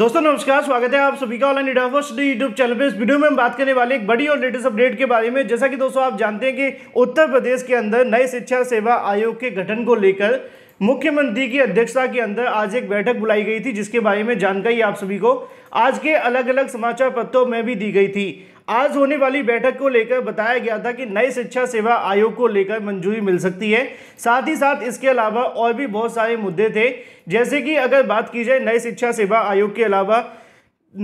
दोस्तों नमस्कार स्वागत है आप सभी का ऑनलाइन इडाफो यूट्यूब चैनल पे इस वीडियो में हम बात करने वाले एक बड़ी और लेटेस्ट अपडेट के बारे में जैसा कि दोस्तों आप जानते हैं कि उत्तर प्रदेश के अंदर नए शिक्षा सेवा आयोग के गठन को लेकर मुख्यमंत्री की अध्यक्षता के अंदर आज एक बैठक बुलाई गई थी जिसके बारे में जानकारी आप सभी को आज के अलग अलग समाचार पत्रों में भी दी गई थी आज होने वाली बैठक को लेकर बताया गया था कि नए शिक्षा सेवा आयोग को लेकर मंजूरी मिल सकती है साथ ही साथ इसके अलावा और भी बहुत सारे मुद्दे थे जैसे कि अगर बात की जाए नए शिक्षा सेवा आयोग के अलावा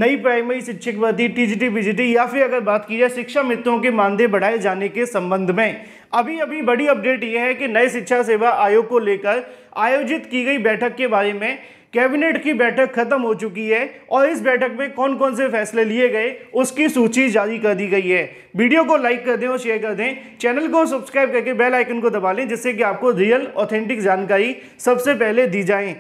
नई प्राइमरी शिक्षक भर्ती टीजीटी बीजीटी या फिर अगर बात की जाए शिक्षा मित्रों के मानदेय बढ़ाए जाने के संबंध में अभी अभी बड़ी अपडेट यह है कि नए शिक्षा सेवा आयोग को लेकर आयोजित की गई बैठक के बारे में कैबिनेट की बैठक खत्म हो चुकी है और इस बैठक में कौन कौन से फैसले लिए गए उसकी सूची जारी कर दी गई है वीडियो को लाइक कर दें और शेयर कर दें चैनल को सब्सक्राइब करके बेल आइकन को दबा लें जिससे कि आपको रियल ऑथेंटिक जानकारी सबसे पहले दी जाए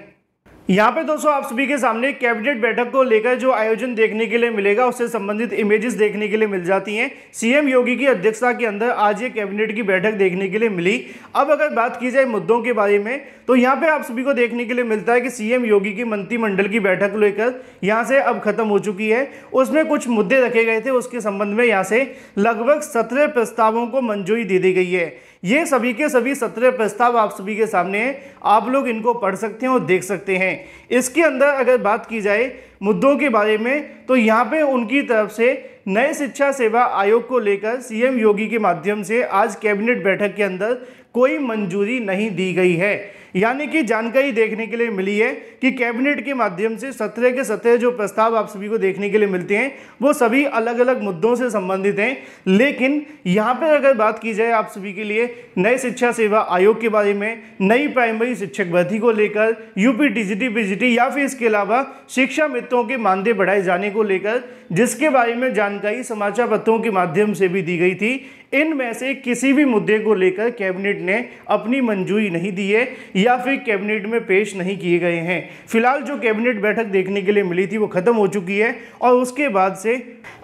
यहाँ पे दोस्तों आप सभी के सामने कैबिनेट बैठक को लेकर जो आयोजन देखने के लिए मिलेगा उससे संबंधित इमेजेस देखने के लिए मिल जाती हैं सीएम योगी की अध्यक्षता के अंदर आज ये कैबिनेट की बैठक देखने के लिए मिली अब अगर बात की जाए मुद्दों के बारे में तो यहाँ पे आप सभी को देखने के लिए मिलता है कि सीएम योगी की मंत्रिमंडल की बैठक लेकर यहाँ से अब खत्म हो चुकी है उसमें कुछ मुद्दे रखे गए थे उसके संबंध में यहाँ से लगभग सत्रह प्रस्तावों को मंजूरी दे दी गई है ये सभी के सभी सत्रह प्रस्ताव आप सभी के सामने हैं आप लोग इनको पढ़ सकते हैं और देख सकते हैं इसके अंदर अगर बात की जाए मुद्दों के बारे में तो यहाँ पे उनकी तरफ से नए शिक्षा सेवा आयोग को लेकर सीएम योगी के माध्यम से आज कैबिनेट बैठक के अंदर कोई मंजूरी नहीं दी गई है यानी कि जानकारी देखने के लिए मिली है कि कैबिनेट के माध्यम से सत्रह के सत्रह जो प्रस्ताव आप सभी को देखने के लिए मिलते हैं वो सभी अलग अलग मुद्दों से संबंधित हैं लेकिन यहाँ पर अगर बात की जाए आप सभी के लिए नए शिक्षा सेवा आयोग के बारे में नई प्राइमरी शिक्षक भर्ती को लेकर यूपी टी जी यूनिवर्सिटी या फिर इसके अलावा शिक्षा मित्रों के मानदेय बढ़ाए जाने को लेकर जिसके बारे में जानकारी समाचार पत्रों के माध्यम से भी दी गई थी इनमें से किसी भी मुद्दे को लेकर कैबिनेट ने अपनी मंजूरी नहीं दी है या फिर कैबिनेट में पेश नहीं किए गए हैं फिलहाल जो कैबिनेट बैठक देखने के लिए मिली थी वो खत्म हो चुकी है और उसके बाद से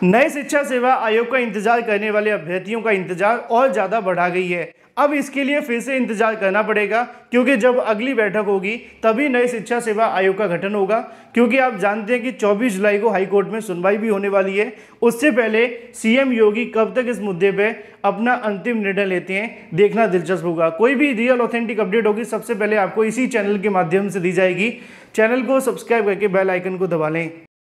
नए शिक्षा सेवा आयोग का इंतजार करने वाले अभ्यर्थियों का इंतजार और ज़्यादा बढ़ा गई है अब इसके लिए फिर से इंतजार करना पड़ेगा क्योंकि जब अगली बैठक होगी तभी नए शिक्षा सेवा आयोग का गठन होगा क्योंकि आप जानते हैं कि 24 जुलाई को हाईकोर्ट में सुनवाई भी होने वाली है उससे पहले सीएम योगी कब तक इस मुद्दे पर अपना अंतिम निर्णय लेते हैं देखना दिलचस्प होगा कोई भी रियल ऑथेंटिक अपडेट होगी सबसे पहले आपको इसी चैनल के माध्यम से दी जाएगी चैनल को सब्सक्राइब करके बेल आइकन को दबा लें